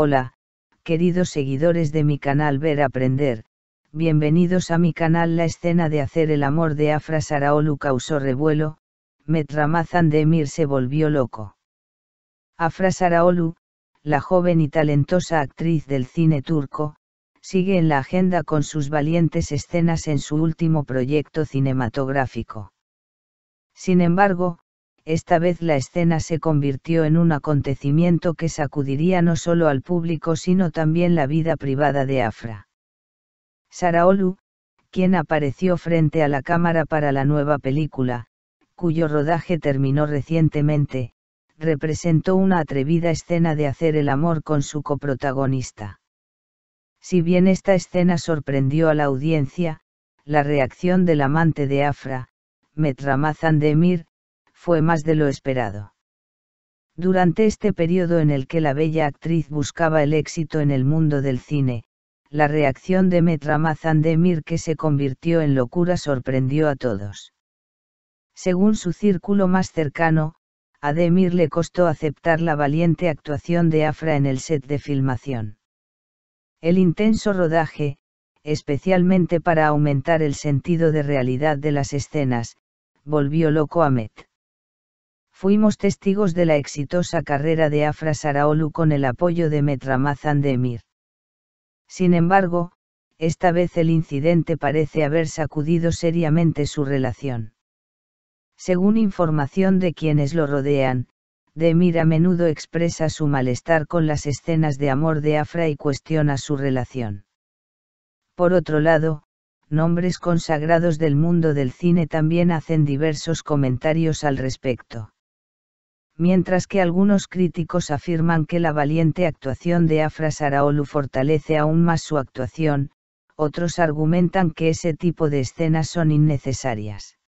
Hola, queridos seguidores de mi canal Ver Aprender, bienvenidos a mi canal La escena de hacer el amor de Afra Saraolu causó revuelo, Metramazan de Emir se volvió loco. Afra Saraolu, la joven y talentosa actriz del cine turco, sigue en la agenda con sus valientes escenas en su último proyecto cinematográfico. Sin embargo, esta vez la escena se convirtió en un acontecimiento que sacudiría no solo al público sino también la vida privada de Afra. Saraolu, quien apareció frente a la cámara para la nueva película, cuyo rodaje terminó recientemente, representó una atrevida escena de hacer el amor con su coprotagonista. Si bien esta escena sorprendió a la audiencia, la reacción del amante de Afra, Metramazan Demir, fue más de lo esperado. Durante este periodo en el que la bella actriz buscaba el éxito en el mundo del cine, la reacción de Metramazan Demir que se convirtió en locura sorprendió a todos. Según su círculo más cercano, a Demir le costó aceptar la valiente actuación de Afra en el set de filmación. El intenso rodaje, especialmente para aumentar el sentido de realidad de las escenas, volvió loco a Met fuimos testigos de la exitosa carrera de Afra Saraolu con el apoyo de Metramazan de Emir. Sin embargo, esta vez el incidente parece haber sacudido seriamente su relación. Según información de quienes lo rodean, Demir a menudo expresa su malestar con las escenas de amor de Afra y cuestiona su relación. Por otro lado, nombres consagrados del mundo del cine también hacen diversos comentarios al respecto mientras que algunos críticos afirman que la valiente actuación de Afra Saraolu fortalece aún más su actuación, otros argumentan que ese tipo de escenas son innecesarias.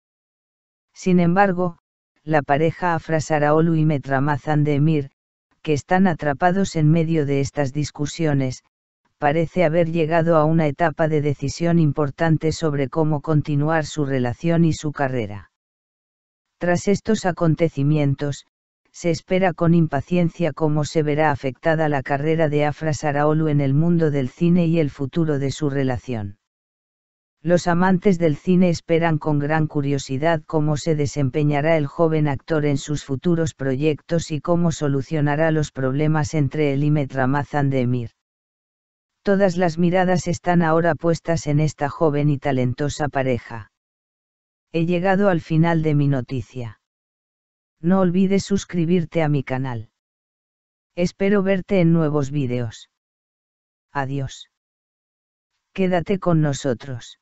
Sin embargo, la pareja Afra Saraolu y Metramazan de Emir, que están atrapados en medio de estas discusiones, parece haber llegado a una etapa de decisión importante sobre cómo continuar su relación y su carrera. Tras estos acontecimientos, se espera con impaciencia cómo se verá afectada la carrera de Afra Saraolu en el mundo del cine y el futuro de su relación. Los amantes del cine esperan con gran curiosidad cómo se desempeñará el joven actor en sus futuros proyectos y cómo solucionará los problemas entre él y Metramazan de Emir. Todas las miradas están ahora puestas en esta joven y talentosa pareja. He llegado al final de mi noticia no olvides suscribirte a mi canal. Espero verte en nuevos vídeos. Adiós. Quédate con nosotros.